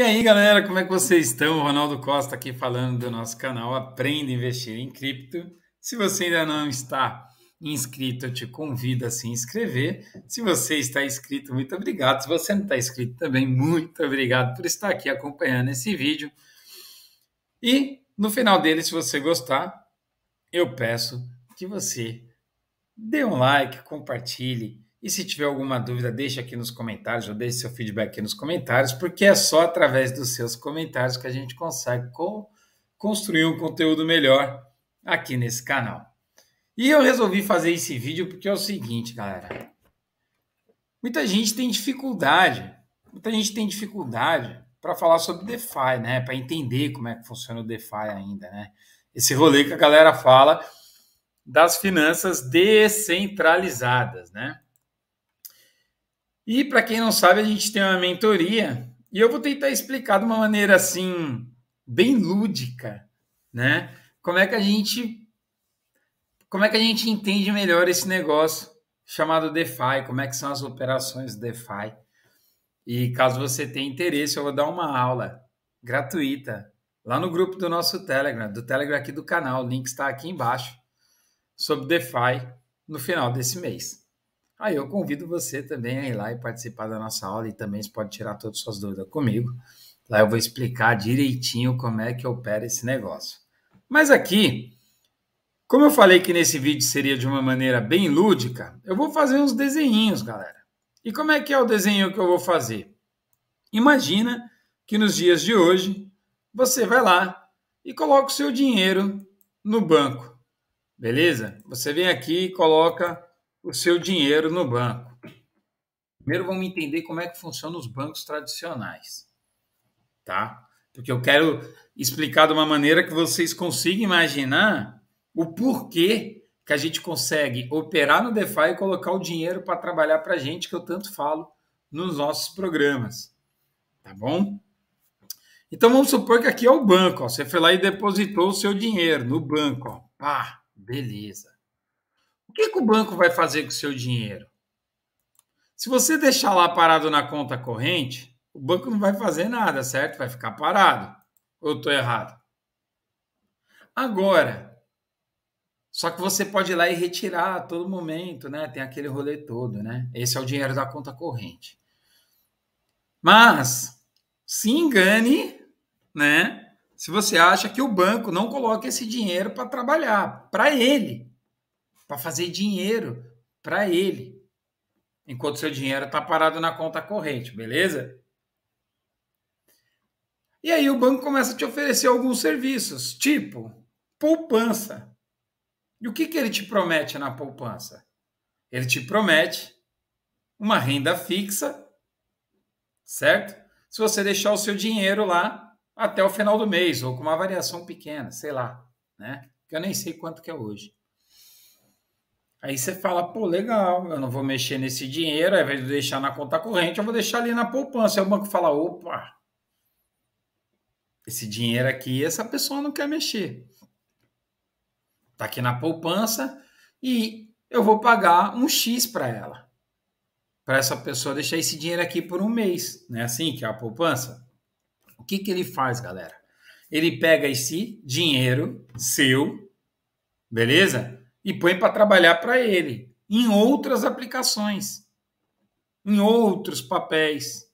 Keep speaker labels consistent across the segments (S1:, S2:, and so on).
S1: E aí, galera, como é que vocês estão? O Ronaldo Costa aqui falando do nosso canal Aprenda a Investir em Cripto. Se você ainda não está inscrito, eu te convido a se inscrever. Se você está inscrito, muito obrigado. Se você não está inscrito também, muito obrigado por estar aqui acompanhando esse vídeo. E no final dele, se você gostar, eu peço que você dê um like, compartilhe, e se tiver alguma dúvida, deixa aqui nos comentários, ou deixe seu feedback aqui nos comentários, porque é só através dos seus comentários que a gente consegue co construir um conteúdo melhor aqui nesse canal. E eu resolvi fazer esse vídeo porque é o seguinte, galera. Muita gente tem dificuldade, muita gente tem dificuldade para falar sobre DeFi, né? Para entender como é que funciona o DeFi ainda, né? Esse rolê que a galera fala das finanças descentralizadas, né? E para quem não sabe, a gente tem uma mentoria e eu vou tentar explicar de uma maneira assim bem lúdica, né? Como é que a gente como é que a gente entende melhor esse negócio chamado DeFi, como é que são as operações DeFi? E caso você tenha interesse, eu vou dar uma aula gratuita lá no grupo do nosso Telegram, do Telegram aqui do canal, o link está aqui embaixo, sobre DeFi no final desse mês. Aí eu convido você também a ir lá e participar da nossa aula e também você pode tirar todas as suas dúvidas comigo. Lá eu vou explicar direitinho como é que opera esse negócio. Mas aqui, como eu falei que nesse vídeo seria de uma maneira bem lúdica, eu vou fazer uns desenhinhos, galera. E como é que é o desenho que eu vou fazer? Imagina que nos dias de hoje você vai lá e coloca o seu dinheiro no banco. Beleza? Você vem aqui e coloca o seu dinheiro no banco. Primeiro vamos entender como é que funcionam os bancos tradicionais, tá? Porque eu quero explicar de uma maneira que vocês consigam imaginar o porquê que a gente consegue operar no DeFi e colocar o dinheiro para trabalhar para a gente, que eu tanto falo nos nossos programas, tá bom? Então vamos supor que aqui é o banco, ó. você foi lá e depositou o seu dinheiro no banco, ó. pá, beleza. O que, que o banco vai fazer com o seu dinheiro? Se você deixar lá parado na conta corrente, o banco não vai fazer nada, certo? Vai ficar parado. Ou eu estou errado? Agora, só que você pode ir lá e retirar a todo momento, né? Tem aquele rolê todo, né? Esse é o dinheiro da conta corrente. Mas se engane, né? Se você acha que o banco não coloca esse dinheiro para trabalhar para ele para fazer dinheiro para ele, enquanto seu dinheiro está parado na conta corrente, beleza? E aí o banco começa a te oferecer alguns serviços, tipo poupança. E o que, que ele te promete na poupança? Ele te promete uma renda fixa, certo? Se você deixar o seu dinheiro lá até o final do mês, ou com uma variação pequena, sei lá, né? Que eu nem sei quanto que é hoje. Aí você fala, pô, legal, eu não vou mexer nesse dinheiro, ao invés de deixar na conta corrente, eu vou deixar ali na poupança. Aí o banco fala, opa, esse dinheiro aqui, essa pessoa não quer mexer. Tá aqui na poupança e eu vou pagar um X para ela. Para essa pessoa deixar esse dinheiro aqui por um mês, né? Assim que é a poupança. O que que ele faz, galera? Ele pega esse dinheiro seu, beleza? e põe para trabalhar para ele em outras aplicações, em outros papéis,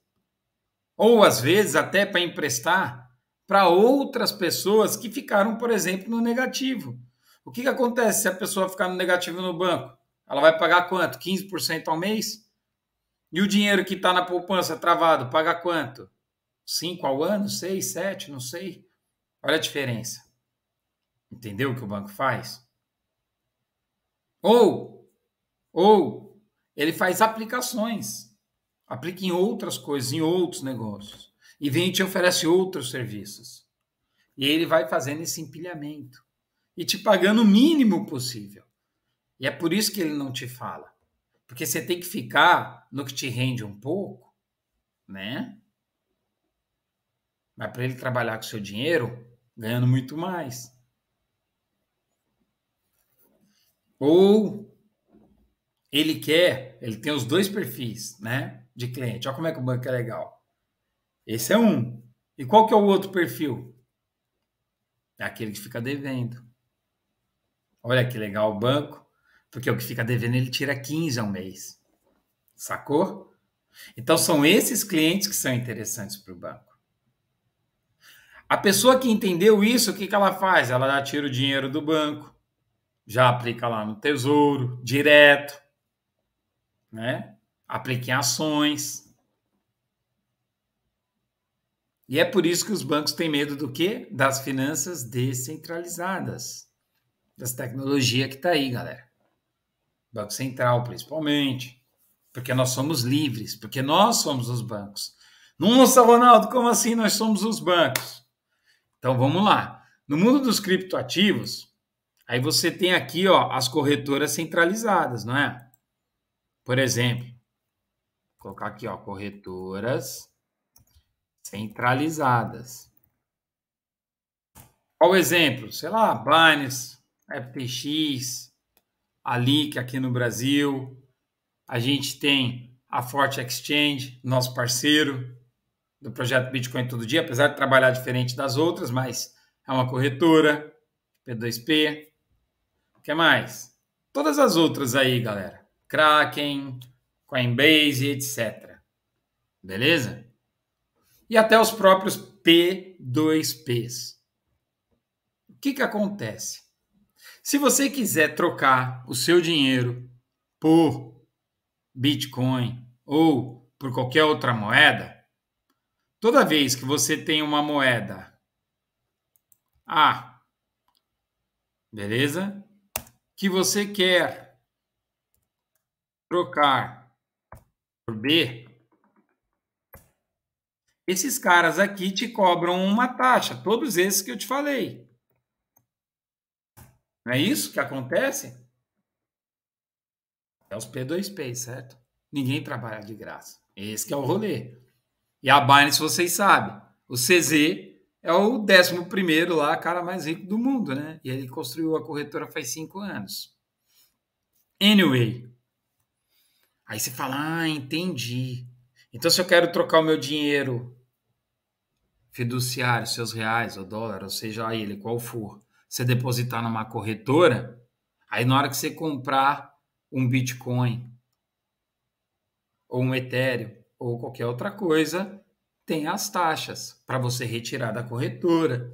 S1: ou às vezes até para emprestar para outras pessoas que ficaram, por exemplo, no negativo. O que, que acontece se a pessoa ficar no negativo no banco? Ela vai pagar quanto? 15% ao mês? E o dinheiro que está na poupança travado paga quanto? 5 ao ano? 6, 7, não sei. Olha a diferença. Entendeu o que o banco faz? Ou, ou ele faz aplicações. Aplica em outras coisas, em outros negócios. E vem e te oferece outros serviços. E ele vai fazendo esse empilhamento e te pagando o mínimo possível. E é por isso que ele não te fala. Porque você tem que ficar no que te rende um pouco, né? Mas para ele trabalhar com seu dinheiro, ganhando muito mais. Ou ele quer, ele tem os dois perfis, né, de cliente. Olha como é que o banco é legal. Esse é um. E qual que é o outro perfil? É aquele que fica devendo. Olha que legal o banco, porque o que fica devendo ele tira 15 ao mês. Sacou? Então são esses clientes que são interessantes para o banco. A pessoa que entendeu isso, o que, que ela faz? Ela já tira o dinheiro do banco, já aplica lá no Tesouro, direto, né? Aplique em ações. E é por isso que os bancos têm medo do quê? Das finanças descentralizadas, das tecnologias que está aí, galera. Banco Central, principalmente, porque nós somos livres, porque nós somos os bancos. Nossa, Ronaldo, como assim nós somos os bancos? Então vamos lá. No mundo dos criptoativos, Aí você tem aqui ó, as corretoras centralizadas, não é? Por exemplo, vou colocar aqui ó, corretoras centralizadas. Qual o exemplo? Sei lá, Binance, FTX, a Link aqui no Brasil. A gente tem a Forte Exchange, nosso parceiro do projeto Bitcoin Todo Dia, apesar de trabalhar diferente das outras, mas é uma corretora, P2P que mais? Todas as outras aí, galera. Kraken, Coinbase, etc. Beleza? E até os próprios P2Ps. O que, que acontece? Se você quiser trocar o seu dinheiro por Bitcoin ou por qualquer outra moeda, toda vez que você tem uma moeda A, beleza? que você quer trocar por B, esses caras aqui te cobram uma taxa, todos esses que eu te falei. Não é isso que acontece? É os P2P, certo? Ninguém trabalha de graça. Esse é o rolê. E a Binance, vocês sabem, o CZ é o 11 lá, cara mais rico do mundo, né? E ele construiu a corretora faz cinco anos. Anyway. Aí você fala, ah, entendi. Então, se eu quero trocar o meu dinheiro fiduciário, seus reais ou dólar, ou seja, ele, qual for, você depositar numa corretora, aí na hora que você comprar um Bitcoin ou um Ethereum ou qualquer outra coisa, tem as taxas para você retirar da corretora.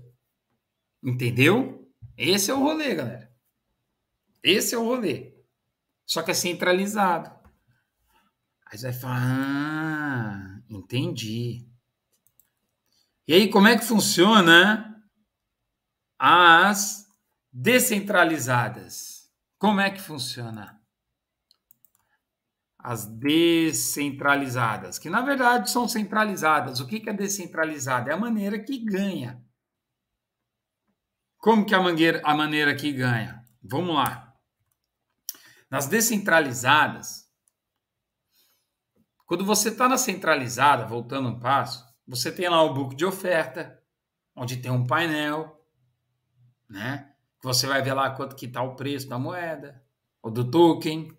S1: Entendeu? Esse é o rolê, galera. Esse é o rolê. Só que é centralizado. Aí você vai falar: ah, entendi. E aí, como é que funciona as descentralizadas? Como é que funciona? as descentralizadas, que na verdade são centralizadas. O que é descentralizada? É a maneira que ganha. Como que a, mangueira, a maneira que ganha? Vamos lá. Nas descentralizadas, quando você está na centralizada, voltando um passo, você tem lá o book de oferta, onde tem um painel, né? Você vai ver lá quanto que está o preço da moeda, ou do token,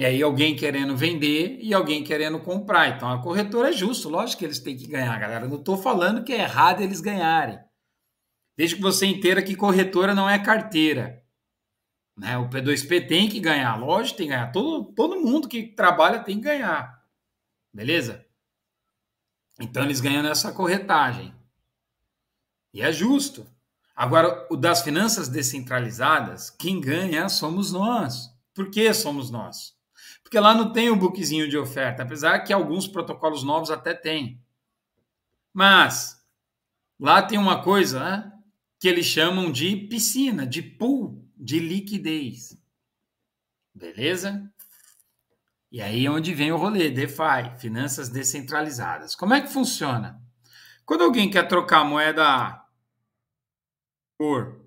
S1: e aí alguém querendo vender e alguém querendo comprar. Então a corretora é justo, lógico que eles têm que ganhar, galera. Não estou falando que é errado eles ganharem. Desde que você inteira que corretora não é carteira. Né? O P2P tem que ganhar, lógico tem que ganhar. Todo, todo mundo que trabalha tem que ganhar. Beleza? Então eles ganham nessa corretagem. E é justo. Agora, o das finanças descentralizadas, quem ganha somos nós. Por que somos nós? Porque lá não tem o um bookzinho de oferta, apesar que alguns protocolos novos até tem. Mas lá tem uma coisa né, que eles chamam de piscina, de pool, de liquidez. Beleza? E aí é onde vem o rolê, DeFi, finanças descentralizadas. Como é que funciona? Quando alguém quer trocar moeda A por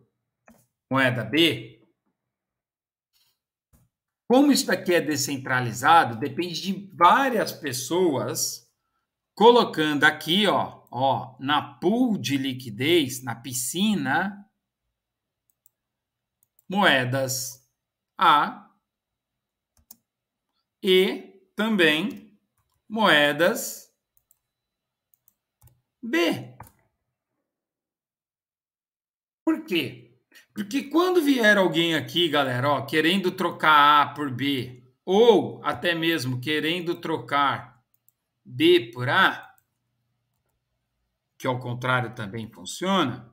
S1: moeda B, como isso daqui é descentralizado, depende de várias pessoas colocando aqui, ó, ó, na pool de liquidez, na piscina, moedas A e também moedas B. Por quê? Porque quando vier alguém aqui, galera, ó, querendo trocar A por B, ou até mesmo querendo trocar B por A, que ao contrário também funciona,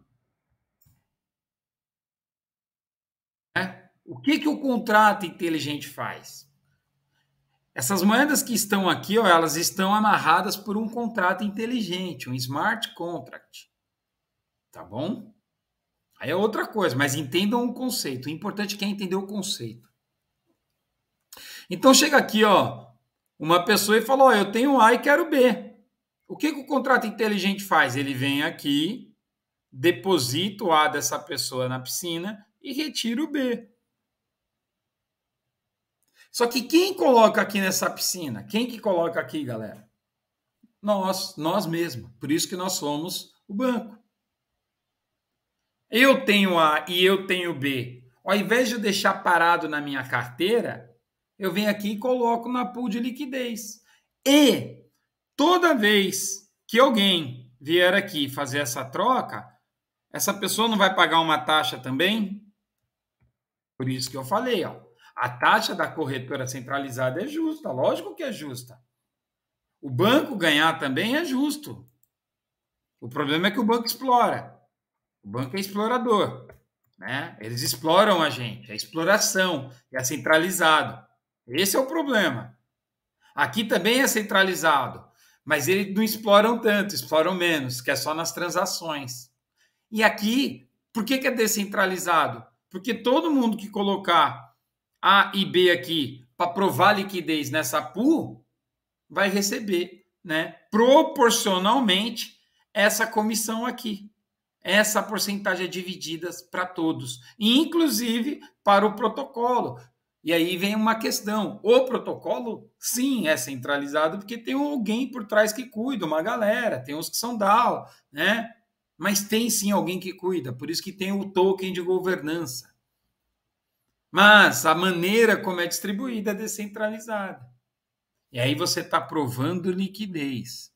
S1: né? o que, que o contrato inteligente faz? Essas moedas que estão aqui, ó, elas estão amarradas por um contrato inteligente, um smart contract. Tá bom? Aí é outra coisa, mas entendam o conceito. O importante é entender o conceito. Então chega aqui, ó, uma pessoa e fala: ó, eu tenho A e quero B. O que, que o contrato inteligente faz? Ele vem aqui, deposita o A dessa pessoa na piscina e retira o B. Só que quem coloca aqui nessa piscina? Quem que coloca aqui, galera? Nós, nós mesmos. Por isso que nós somos o banco eu tenho A e eu tenho B, ao invés de eu deixar parado na minha carteira, eu venho aqui e coloco na pool de liquidez. E toda vez que alguém vier aqui fazer essa troca, essa pessoa não vai pagar uma taxa também? Por isso que eu falei, ó. A taxa da corretora centralizada é justa, lógico que é justa. O banco ganhar também é justo. O problema é que o banco explora. O banco é explorador, né? Eles exploram a gente, é exploração, é centralizado. Esse é o problema. Aqui também é centralizado, mas eles não exploram tanto, exploram menos, que é só nas transações. E aqui, por que, que é descentralizado? Porque todo mundo que colocar A e B aqui para provar liquidez nessa pool vai receber, né? Proporcionalmente essa comissão aqui essa porcentagem é dividida para todos, inclusive para o protocolo. E aí vem uma questão: o protocolo, sim, é centralizado, porque tem alguém por trás que cuida, uma galera, tem uns que são DAO, né? Mas tem sim alguém que cuida, por isso que tem o token de governança. Mas a maneira como é distribuída é descentralizada. E aí você está provando liquidez.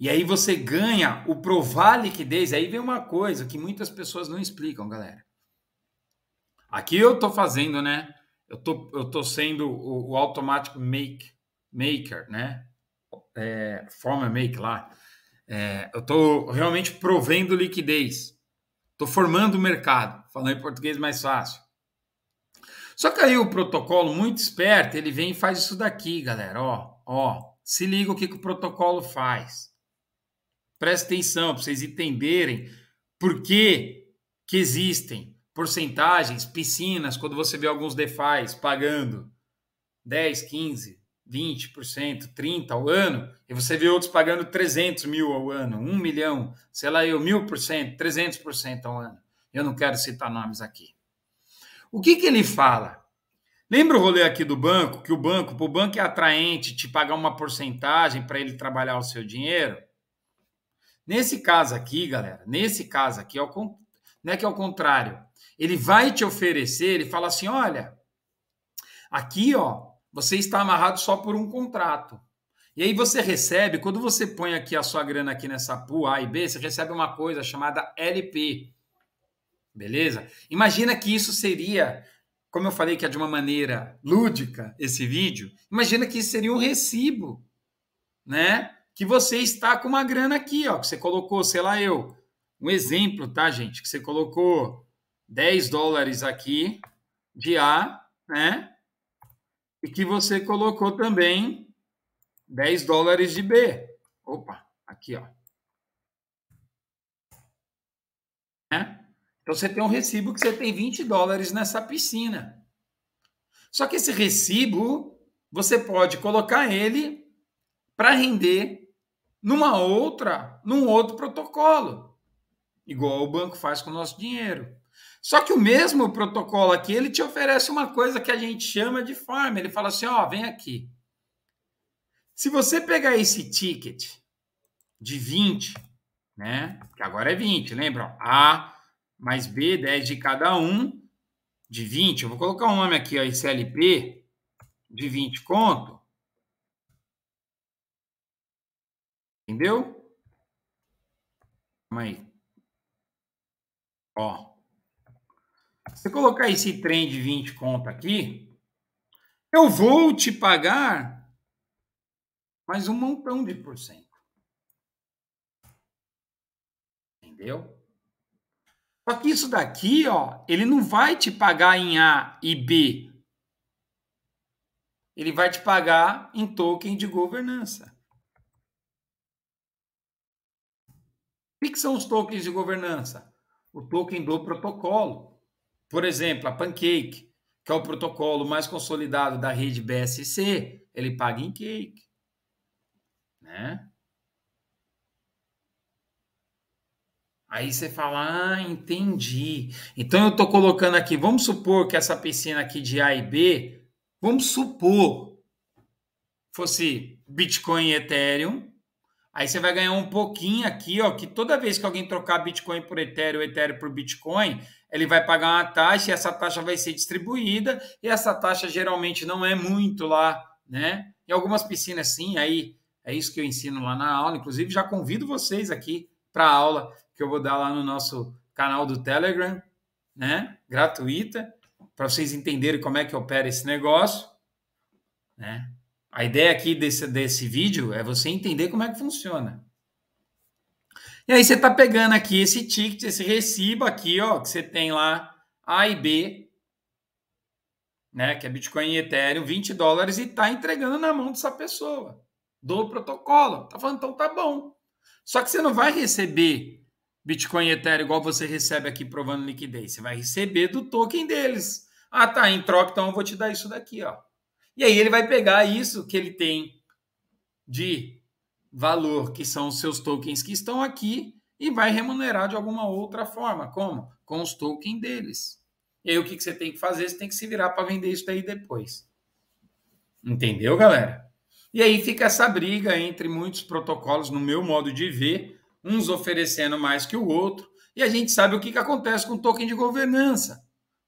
S1: E aí você ganha o provar liquidez. Aí vem uma coisa que muitas pessoas não explicam, galera. Aqui eu tô fazendo, né? Eu tô, eu tô sendo o, o automático make, maker, né? É, forma make lá. É, eu tô realmente provendo liquidez. Tô formando o mercado. Falando em português é mais fácil. Só que aí o protocolo muito esperto, ele vem e faz isso daqui, galera. Ó, ó, se liga o que, que o protocolo faz. Presta atenção para vocês entenderem por que, que existem porcentagens, piscinas, quando você vê alguns DeFis pagando 10, 15, 20%, 30% ao ano, e você vê outros pagando 300 mil ao ano, 1 milhão, sei lá eu, mil por cento, 300% ao ano. Eu não quero citar nomes aqui. O que, que ele fala? Lembra o rolê aqui do banco, que o banco, para o banco é atraente te pagar uma porcentagem para ele trabalhar o seu dinheiro? Nesse caso aqui, galera, nesse caso aqui, é não é que é o contrário. Ele vai te oferecer, ele fala assim: olha, aqui ó, você está amarrado só por um contrato. E aí você recebe, quando você põe aqui a sua grana aqui nessa pool A e B, você recebe uma coisa chamada LP. Beleza? Imagina que isso seria, como eu falei que é de uma maneira lúdica esse vídeo, imagina que isso seria um recibo, né? que você está com uma grana aqui, ó, que você colocou, sei lá eu, um exemplo, tá, gente? Que você colocou 10 dólares aqui de A, né? E que você colocou também 10 dólares de B. Opa, aqui, ó. Né? Então você tem um recibo que você tem 20 dólares nessa piscina. Só que esse recibo, você pode colocar ele para render numa outra, num outro protocolo, igual o banco faz com o nosso dinheiro. Só que o mesmo protocolo aqui, ele te oferece uma coisa que a gente chama de farm. Ele fala assim, ó, oh, vem aqui. Se você pegar esse ticket de 20, né? Que agora é 20, lembra? A mais B, 10 de cada um, de 20. Eu vou colocar um nome aqui, ó, SLP, de 20 conto. Entendeu? Calma aí. Ó. Se você colocar esse trem de 20 conto aqui, eu vou te pagar mais um montão de por cento. Entendeu? Só que isso daqui, ó, ele não vai te pagar em A e B. Ele vai te pagar em token de governança. O que são os tokens de governança? O token do protocolo. Por exemplo, a Pancake, que é o protocolo mais consolidado da rede BSC, ele paga em cake. Né? Aí você fala, ah, entendi. Então eu estou colocando aqui, vamos supor que essa piscina aqui de A e B, vamos supor, fosse Bitcoin e Ethereum, Aí você vai ganhar um pouquinho aqui, ó, que toda vez que alguém trocar Bitcoin por Ethereum, Ethereum por Bitcoin, ele vai pagar uma taxa e essa taxa vai ser distribuída, e essa taxa geralmente não é muito lá, né? Em algumas piscinas sim, aí é isso que eu ensino lá na aula, inclusive já convido vocês aqui para a aula que eu vou dar lá no nosso canal do Telegram, né? Gratuita, para vocês entenderem como é que opera esse negócio, né? A ideia aqui desse, desse vídeo é você entender como é que funciona. E aí você está pegando aqui esse ticket, esse recibo aqui, ó, que você tem lá A e B, né, que é Bitcoin e Ethereum, 20 dólares e está entregando na mão dessa pessoa, do protocolo. Tá falando, então tá bom. Só que você não vai receber Bitcoin e Ethereum igual você recebe aqui provando liquidez. Você vai receber do token deles. Ah, tá, em troca, então eu vou te dar isso daqui, ó. E aí ele vai pegar isso que ele tem de valor, que são os seus tokens que estão aqui, e vai remunerar de alguma outra forma. Como? Com os tokens deles. E aí o que você tem que fazer? Você tem que se virar para vender isso daí depois. Entendeu, galera? E aí fica essa briga entre muitos protocolos, no meu modo de ver, uns oferecendo mais que o outro, e a gente sabe o que, que acontece com o token de governança.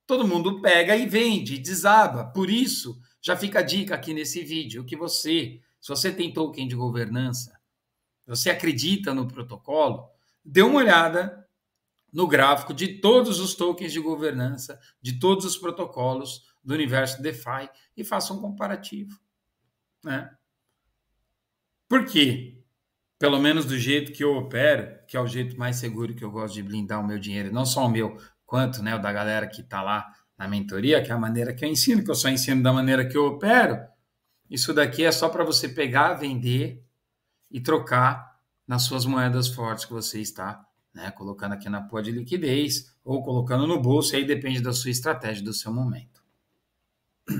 S1: Todo mundo pega e vende, desaba. Por isso já fica a dica aqui nesse vídeo que você, se você tem token de governança, você acredita no protocolo, dê uma olhada no gráfico de todos os tokens de governança, de todos os protocolos do universo DeFi e faça um comparativo. Né? Por quê? Pelo menos do jeito que eu opero, que é o jeito mais seguro que eu gosto de blindar o meu dinheiro, não só o meu, quanto né, o da galera que está lá a mentoria, que é a maneira que eu ensino, que eu só ensino da maneira que eu opero, isso daqui é só para você pegar, vender e trocar nas suas moedas fortes que você está né, colocando aqui na pó de liquidez ou colocando no bolso, aí depende da sua estratégia, do seu momento.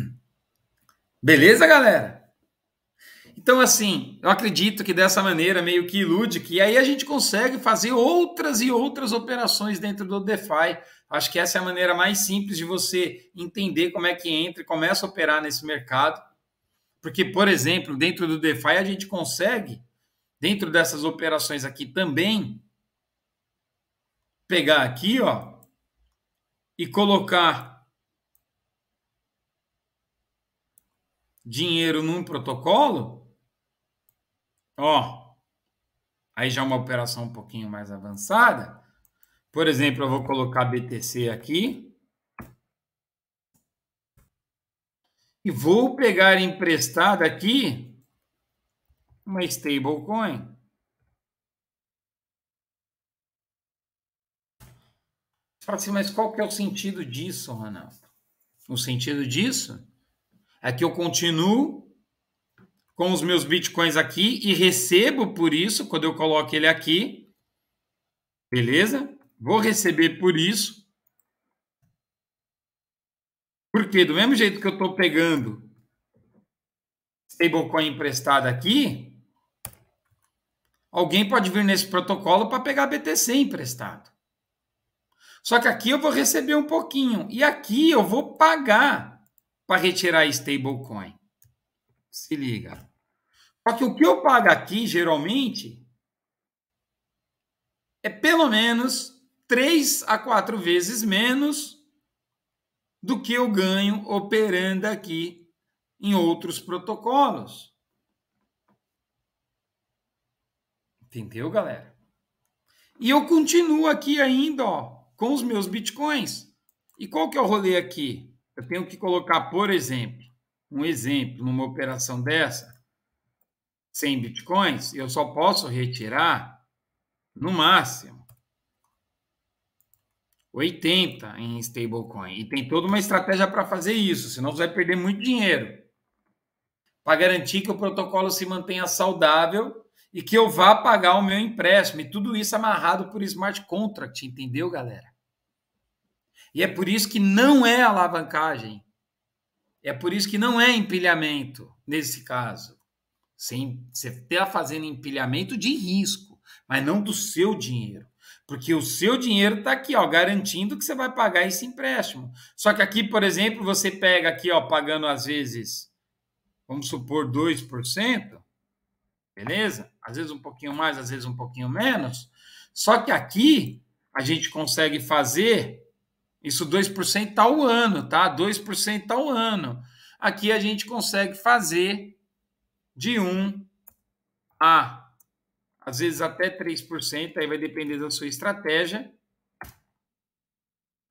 S1: Beleza, galera? Então, assim, eu acredito que dessa maneira meio que ilude, que aí a gente consegue fazer outras e outras operações dentro do DeFi. Acho que essa é a maneira mais simples de você entender como é que entra e começa a operar nesse mercado. Porque, por exemplo, dentro do DeFi a gente consegue, dentro dessas operações aqui também, pegar aqui, ó, e colocar dinheiro num protocolo Ó, aí já uma operação um pouquinho mais avançada. Por exemplo, eu vou colocar BTC aqui. E vou pegar emprestado aqui uma stablecoin. Você fala assim, mas qual que é o sentido disso, Ronaldo? O sentido disso é que eu continuo com os meus bitcoins aqui e recebo por isso quando eu coloco ele aqui. Beleza? Vou receber por isso. Porque do mesmo jeito que eu estou pegando stablecoin emprestado aqui, alguém pode vir nesse protocolo para pegar BTC emprestado. Só que aqui eu vou receber um pouquinho e aqui eu vou pagar para retirar stablecoin. Se liga. Só que o que eu pago aqui, geralmente, é pelo menos três a quatro vezes menos do que eu ganho operando aqui em outros protocolos. Entendeu, galera? E eu continuo aqui ainda, ó, com os meus bitcoins. E qual que é o rolê aqui? Eu tenho que colocar, por exemplo, um exemplo numa operação dessa, 100 bitcoins, eu só posso retirar, no máximo, 80 em stablecoin. E tem toda uma estratégia para fazer isso, senão você vai perder muito dinheiro. Para garantir que o protocolo se mantenha saudável e que eu vá pagar o meu empréstimo. E tudo isso amarrado por smart contract, entendeu, galera? E é por isso que não é alavancagem. É por isso que não é empilhamento nesse caso. Sem, você está fazendo empilhamento de risco, mas não do seu dinheiro. Porque o seu dinheiro está aqui, ó, garantindo que você vai pagar esse empréstimo. Só que aqui, por exemplo, você pega aqui, ó, pagando às vezes, vamos supor, 2%, beleza? Às vezes um pouquinho mais, às vezes um pouquinho menos. Só que aqui a gente consegue fazer isso 2% ao ano, tá? 2% ao ano. Aqui a gente consegue fazer de 1 a às vezes até 3%, aí vai depender da sua estratégia,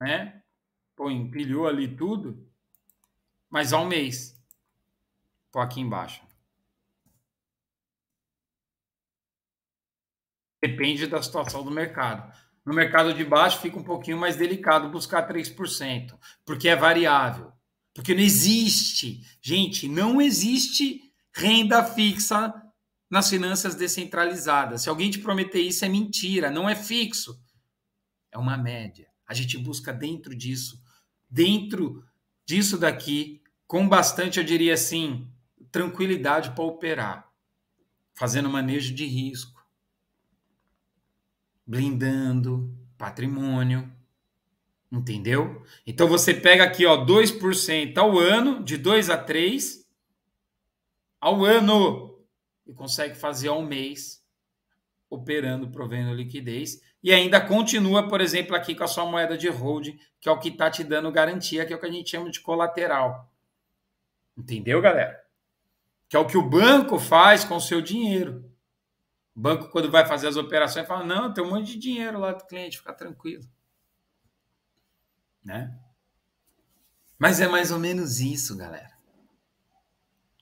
S1: né? Pô, empilhou ali tudo, mas ao mês. Pô, aqui embaixo. Depende da situação do mercado. No mercado de baixo fica um pouquinho mais delicado buscar 3%, porque é variável. Porque não existe, gente, não existe renda fixa nas finanças descentralizadas. Se alguém te prometer isso, é mentira, não é fixo. É uma média. A gente busca dentro disso, dentro disso daqui, com bastante, eu diria assim, tranquilidade para operar, fazendo manejo de risco, blindando patrimônio. Entendeu? Então você pega aqui, ó, 2% ao ano, de 2 a 3, ao ano e consegue fazer ao mês operando, provendo liquidez e ainda continua, por exemplo, aqui com a sua moeda de holding, que é o que está te dando garantia, que é o que a gente chama de colateral. Entendeu, galera? Que é o que o banco faz com o seu dinheiro. O banco, quando vai fazer as operações, fala: não, tem um monte de dinheiro lá do cliente, fica tranquilo. Né? Mas é mais ou menos isso, galera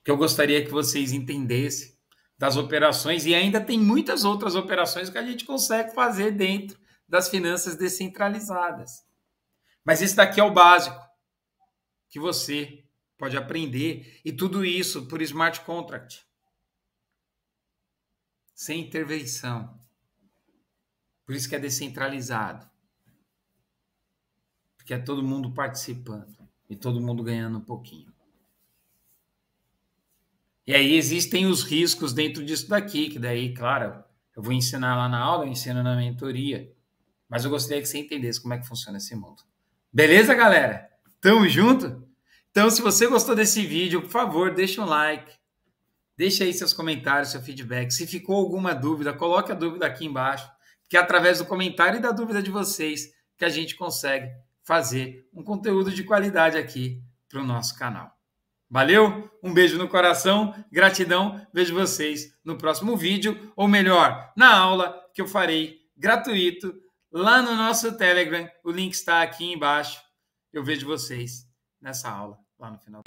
S1: que eu gostaria que vocês entendessem das operações e ainda tem muitas outras operações que a gente consegue fazer dentro das finanças descentralizadas. Mas esse daqui é o básico que você pode aprender e tudo isso por smart contract. Sem intervenção. Por isso que é descentralizado. Porque é todo mundo participando e todo mundo ganhando um pouquinho. E aí existem os riscos dentro disso daqui, que daí, claro, eu vou ensinar lá na aula, eu ensino na mentoria. Mas eu gostaria que você entendesse como é que funciona esse mundo. Beleza, galera? Tamo junto? Então, se você gostou desse vídeo, por favor, deixa um like. Deixa aí seus comentários, seu feedback. Se ficou alguma dúvida, coloque a dúvida aqui embaixo, que é através do comentário e da dúvida de vocês que a gente consegue fazer um conteúdo de qualidade aqui para o nosso canal. Valeu, um beijo no coração, gratidão, vejo vocês no próximo vídeo, ou melhor, na aula que eu farei gratuito lá no nosso Telegram. O link está aqui embaixo. Eu vejo vocês nessa aula lá no final.